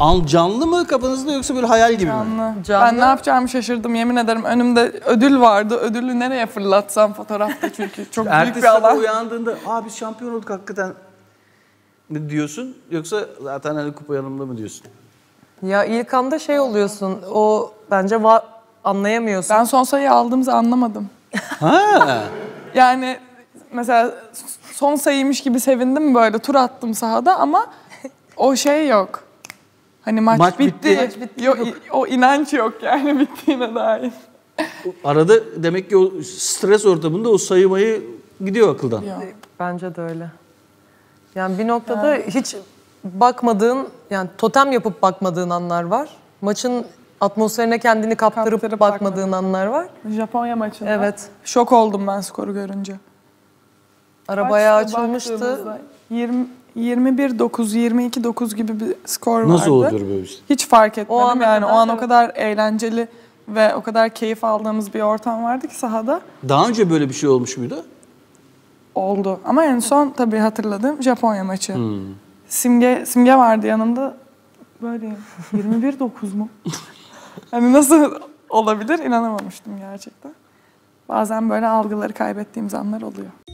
An canlı mı kafanızda yoksa böyle hayal gibi mi? Canlı. Ben ne yapacağımı şaşırdım yemin ederim. Önümde ödül vardı. Ödülü nereye fırlatsam fotoğrafta çünkü çok büyük bir sabah alan. uyandığında aa biz şampiyon olduk hakikaten mi diyorsun yoksa zaten hani kupa yanımda mı diyorsun? Ya ilk anda şey oluyorsun. O bence va- anlayamıyorsun. Ben son sayıyı aldığımızı anlamadım. Ha. Yani mesela son sayıymış gibi sevindim böyle tur attım sahada ama o şey yok. Hani maç, maç bitti. bitti. Maç bitti. Yo, o inanç yok yani bittiğine dair. Arada demek ki o stres ortamında o saymayı gidiyor akıldan. Ya. Bence de öyle. Yani bir noktada yani. hiç bakmadığın, yani totem yapıp bakmadığın anlar var. Maçın atmosferine kendini kaptırıp, kaptırıp bakmadığın bakmadım. anlar var. Japonya maçında. Evet. Şok oldum ben skoru görünce. Arabaya açılmıştı. 20 21-9, 22-9 gibi bir skor vardı. Nasıl olur böyle bir şey? Hiç fark etmedim o yani. O an o kadar eğlenceli ve o kadar keyif aldığımız bir ortam vardı ki sahada. Daha önce böyle bir şey olmuş muydu? Oldu. Ama en son tabii hatırladığım Japonya maçı. Hmm. Simge Simge vardı yanımda. Böyle 21-9 mu? hani nasıl olabilir İnanamamıştım gerçekten. Bazen böyle algıları kaybettiğimiz anlar oluyor.